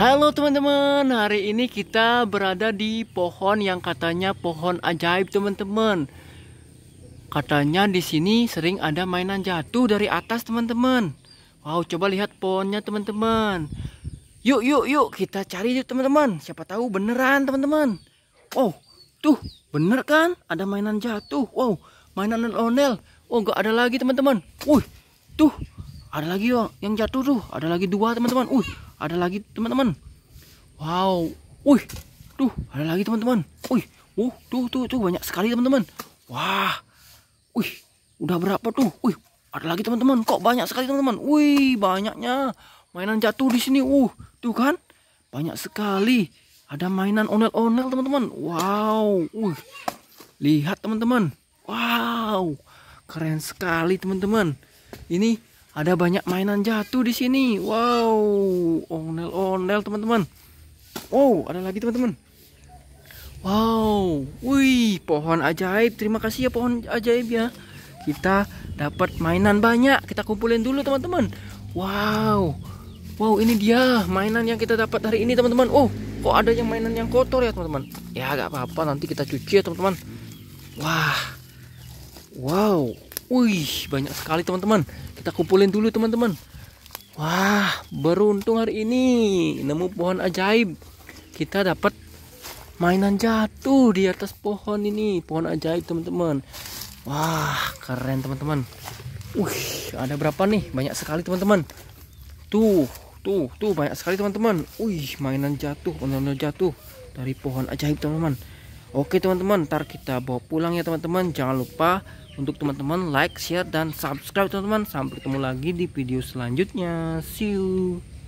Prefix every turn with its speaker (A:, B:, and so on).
A: Halo teman-teman, hari ini kita berada di pohon yang katanya pohon ajaib teman-teman. Katanya di sini sering ada mainan jatuh dari atas teman-teman. Wow, coba lihat pohonnya teman-teman. Yuk, yuk, yuk, kita cari yuk teman-teman. Siapa tahu beneran teman-teman. Oh, tuh, bener kan? Ada mainan jatuh. Wow, mainan onel. Oh, gak ada lagi teman-teman. Wih, tuh, ada lagi yo, yang jatuh tuh ada lagi dua teman-teman uh ada lagi teman-teman wow uh tuh ada lagi teman-teman uh uh tuh tuh tuh banyak sekali teman-teman wah uh udah berapa tuh uh ada lagi teman-teman kok banyak sekali teman-teman wih banyaknya mainan jatuh di sini uh tuh kan banyak sekali ada mainan onel-onel teman-teman wow uh lihat teman-teman wow keren sekali teman-teman ini ada banyak mainan jatuh di sini. Wow, ondel onel teman-teman. Wow, ada lagi teman-teman. Wow, wih, pohon ajaib. Terima kasih ya pohon ajaib ya. Kita dapat mainan banyak. Kita kumpulin dulu teman-teman. Wow, wow ini dia mainan yang kita dapat hari ini teman-teman. Oh, kok ada yang mainan yang kotor ya teman-teman? Ya gak apa-apa, nanti kita cuci ya teman-teman. Wah, wow, wih banyak sekali teman-teman kita kumpulin dulu teman-teman wah beruntung hari ini nemu pohon ajaib kita dapat mainan jatuh di atas pohon ini pohon ajaib teman-teman wah keren teman-teman Wih, ada berapa nih? Banyak sekali teman-teman. Tuh, tuh, tuh banyak sekali teman-teman. Wih, mainan jatuh, mainan jatuh dari pohon ajaib teman-teman. Oke teman-teman, ntar kita bawa pulang ya teman-teman. Jangan lupa untuk teman-teman like, share, dan subscribe teman-teman. Sampai ketemu lagi di video selanjutnya. See you.